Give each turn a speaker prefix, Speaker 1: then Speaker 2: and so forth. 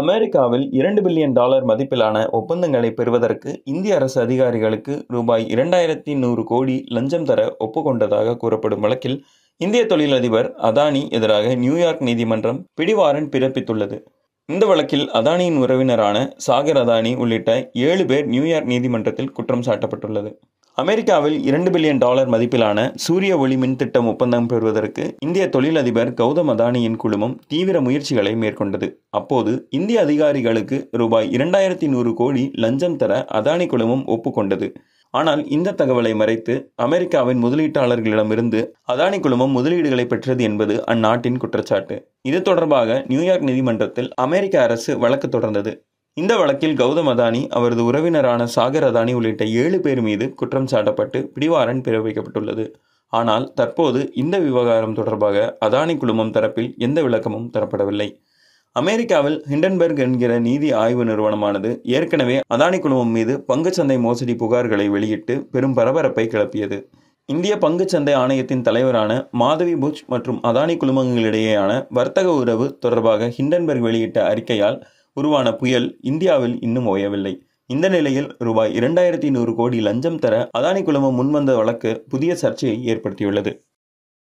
Speaker 1: அமெரிக்காவில் இரண்டு billion dollar மதிப்பிலான ஒப்பந்தங்களை பெறுவதற்கு இந்திய அரசு அதிகாரிகளுக்கு ரூபாய் இரண்டாயிரத்தி நூறு கோடி லஞ்சம் தர ஒப்புக்கொண்டதாக கூறப்படும் வழக்கில் இந்திய தொழிலதிபர் அதானி எதிராக நியூயார்க் நீதிமன்றம் பிடிவாரன் பிறப்பித்துள்ளது இந்த வழக்கில் அதானியின் உறவினரான சாகர் அதானி உள்ளிட்ட ஏழு பேர் நியூயார்க் நீதிமன்றத்தில் குற்றம் சாட்டப்பட்டுள்ளது அமெரிக்காவில் இரண்டு பில்லியன் டாலர் மதிப்பிலான சூரிய ஒளி மின் திட்டம் ஒப்பந்தம் பெறுவதற்கு இந்திய தொழிலதிபர் கௌதம் அதானியின் குழுமம் தீவிர முயற்சிகளை மேற்கொண்டது அப்போது இந்திய அதிகாரிகளுக்கு ரூபாய் இரண்டாயிரத்தி நூறு கோடி லஞ்சம் தர அதானி குழுமம் ஒப்புக்கொண்டது ஆனால் இந்த தகவலை மறைத்து அமெரிக்காவின் முதலீட்டாளர்களிடமிருந்து அதானி குழுமம் முதலீடுகளை பெற்றது என்பது அந்நாட்டின் குற்றச்சாட்டு இது தொடர்பாக நியூயார்க் நீதிமன்றத்தில் அமெரிக்க அரசு வழக்கு தொடர்ந்தது இந்த வழக்கில் கௌதம் அதானி அவரது உறவினரான சாகர் அதானி உள்ளிட்ட ஏழு பேர் மீது குற்றம் சாட்டப்பட்டு பிடிவாரன் பிறப்பிக்கப்பட்டுள்ளது ஆனால் தற்போது இந்த விவகாரம் தொடர்பாக அதானி குழுமம் தரப்பில் எந்த விளக்கமும் தரப்படவில்லை அமெரிக்காவில் ஹிண்டன்பர்க் என்கிற நீதி ஆய்வு நிறுவனமானது ஏற்கனவே அதானி குழுமம் மீது பங்குச்சந்தை மோசடி புகார்களை வெளியிட்டு பெரும் பரபரப்பை கிளப்பியது இந்திய பங்குச்சந்தை ஆணையத்தின் தலைவரான மாதவி புஜ் மற்றும் அதானி குழுமங்களிடையேயான வர்த்தக உறவு தொடர்பாக ஹிண்டன்பர்க் வெளியிட்ட அறிக்கையால் உருவான புயல் இந்தியாவில் இன்னும் ஓயவில்லை இந்த நிலையில் ரூபாய் இரண்டாயிரத்தி நூறு கோடி லஞ்சம் தர அதானி குழுமம் முன்வந்த வழக்கு புதிய சர்ச்சையை ஏற்படுத்தியுள்ளது